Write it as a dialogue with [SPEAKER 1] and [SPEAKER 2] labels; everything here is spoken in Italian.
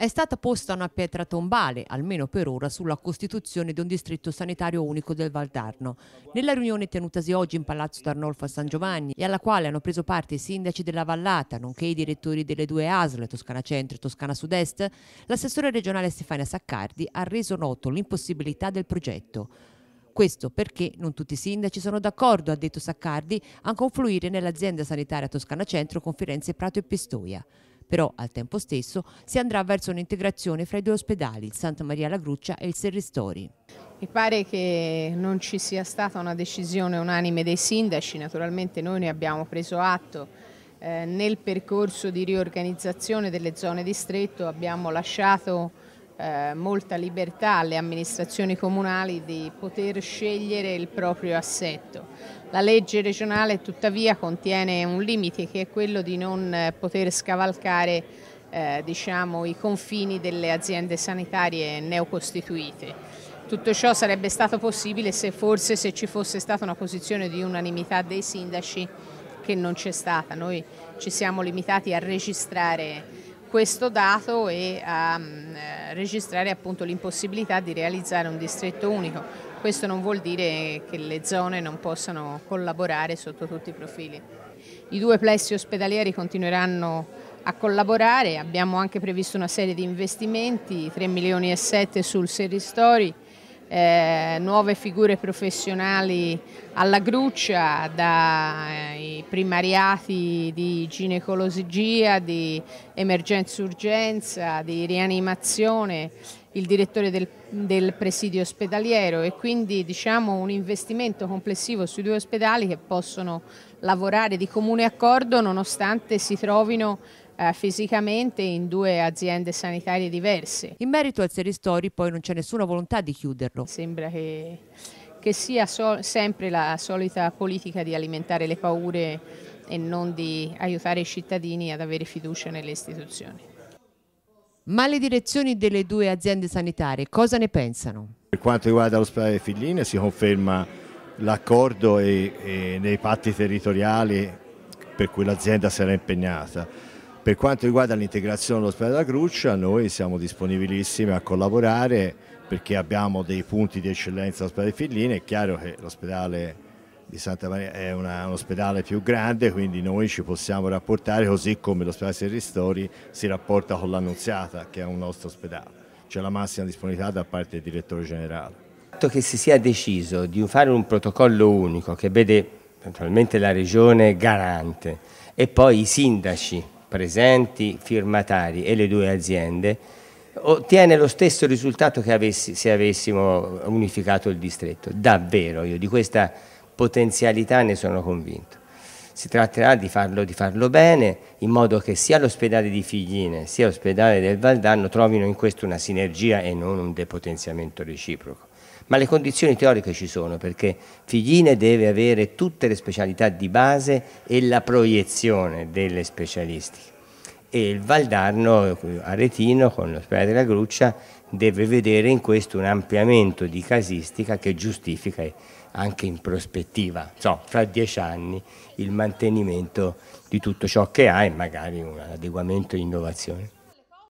[SPEAKER 1] È stata posta una pietra tombale, almeno per ora, sulla costituzione di un distretto sanitario unico del Valdarno. Nella riunione tenutasi oggi in Palazzo d'Arnolfo a San Giovanni e alla quale hanno preso parte i sindaci della Vallata, nonché i direttori delle due ASL, Toscana Centro e Toscana Sud-Est, l'assessore regionale Stefania Saccardi ha reso noto l'impossibilità del progetto. Questo perché non tutti i sindaci sono d'accordo, ha detto Saccardi, a confluire nell'azienda sanitaria Toscana Centro con Firenze, Prato e Pistoia però al tempo stesso si andrà verso un'integrazione fra i due ospedali, il Santa Maria La Gruccia e il Serristori. Mi pare
[SPEAKER 2] che non ci sia stata una decisione unanime dei sindaci, naturalmente noi ne abbiamo preso atto eh, nel percorso di riorganizzazione delle zone distretto, abbiamo lasciato eh, molta libertà alle amministrazioni comunali di poter scegliere il proprio assetto. La legge regionale tuttavia contiene un limite che è quello di non eh, poter scavalcare eh, diciamo, i confini delle aziende sanitarie neocostituite. Tutto ciò sarebbe stato possibile se forse se ci fosse stata una posizione di unanimità dei sindaci che non c'è stata. Noi ci siamo limitati a registrare questo dato e a ehm, eh, registrare l'impossibilità di realizzare un distretto unico. Questo non vuol dire che le zone non possano collaborare sotto tutti i profili. I due plessi ospedalieri continueranno a collaborare, abbiamo anche previsto una serie di investimenti, 3 milioni e 7 sul Serristori, eh, nuove figure professionali alla gruccia, dai eh, primariati di ginecologia, di emergenza-urgenza, di rianimazione, il direttore del, del, presidio ospedaliero e quindi diciamo un investimento complessivo sui due ospedali che possono lavorare di comune accordo nonostante si trovino eh, fisicamente in due aziende sanitarie diverse.
[SPEAKER 1] In merito al Seristori poi non c'è nessuna volontà di chiuderlo. Sembra che,
[SPEAKER 2] che sia so, sempre la solita politica di alimentare le paure e non di aiutare i cittadini ad avere fiducia nelle istituzioni. Ma
[SPEAKER 1] le direzioni delle due aziende sanitarie cosa ne pensano?
[SPEAKER 3] Per quanto riguarda l'ospedale Figline si conferma l'accordo e, e nei patti territoriali per cui l'azienda sarà impegnata. Per quanto riguarda l'integrazione dell'ospedale della Cruccia, noi siamo disponibilissimi a collaborare perché abbiamo dei punti di eccellenza all'ospedale Fillini, è chiaro che l'ospedale di Santa Maria è una, un ospedale più grande, quindi noi ci possiamo rapportare così come l'ospedale Serristori si rapporta con l'Annunziata, che è un nostro ospedale. C'è la massima disponibilità da parte del direttore generale. Il fatto che si sia
[SPEAKER 4] deciso di fare un protocollo unico che vede naturalmente la regione garante e poi i sindaci presenti firmatari e le due aziende, ottiene lo stesso risultato che avessi, se avessimo unificato il distretto. Davvero, io di questa potenzialità ne sono convinto. Si tratterà di farlo, di farlo bene, in modo che sia l'ospedale di Figline sia l'ospedale del Valdanno trovino in questo una sinergia e non un depotenziamento reciproco ma le condizioni teoriche ci sono perché Figline deve avere tutte le specialità di base e la proiezione delle specialistiche e il Valdarno Aretino con l'ospedale della Gruccia deve vedere in questo un ampliamento di casistica che giustifica anche in prospettiva, so, fra dieci anni, il mantenimento di tutto ciò che ha e magari un adeguamento e innovazione.